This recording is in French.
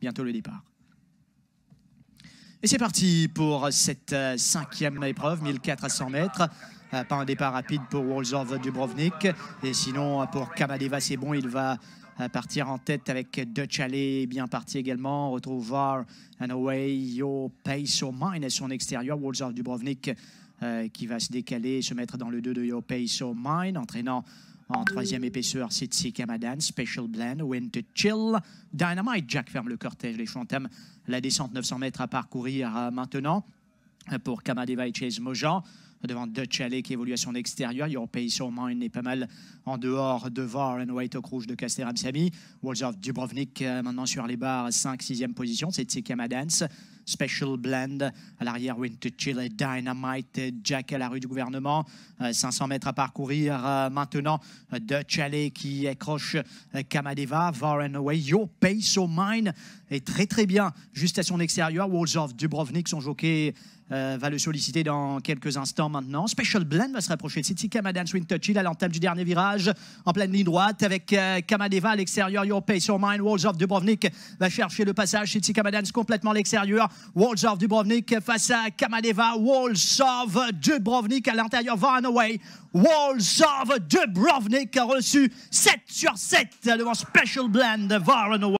bientôt le départ. Et c'est parti pour cette euh, cinquième épreuve, 1400 mètres. Euh, pas un départ rapide pour Walls of Dubrovnik. Et sinon, pour Kamadeva, c'est bon, il va euh, partir en tête avec Dutch Alley, bien parti également. On retrouve Var, away, Yo, Pace Mine à son extérieur. Walls of Dubrovnik qui va se décaler, se mettre dans le 2 de Yo, Pace au Mine, entraînant en troisième épaisseur, Sitsi Kamadans Special Blend, Wind to Chill, Dynamite. Jack ferme le cortège. Les chantèmes, la descente 900 mètres à parcourir euh, maintenant euh, pour Kamadeva et Chase Mojan devant Dutch Alley qui évolue à son extérieur. Pays sûrement il n'est pas mal en dehors de Var and White Oak Rouge de sammy, Walls of Dubrovnik euh, maintenant sur les barres 5-6e position. C'est Kamadans. Special Blend. À l'arrière, Winter Chile Dynamite. Jack à la rue du gouvernement. 500 euh, mètres à parcourir euh, maintenant euh, de Alley qui accroche Kamadeva. and Away. Pace or Mine est très très bien juste à son extérieur. Walls of Dubrovnik, sont jockey euh, va le solliciter dans quelques instants maintenant. Special Blend va se rapprocher de City Kamadan Swing à l'entame du dernier virage en pleine ligne droite avec euh, Kamadeva à l'extérieur. Your Your Mind, Mine. of Dubrovnik va chercher le passage. City Kamadan complètement l'extérieur. Walls of Dubrovnik face à Kamadeva. of Dubrovnik à l'intérieur. Walls of Dubrovnik a reçu 7 sur 7 devant Special Blend. Away.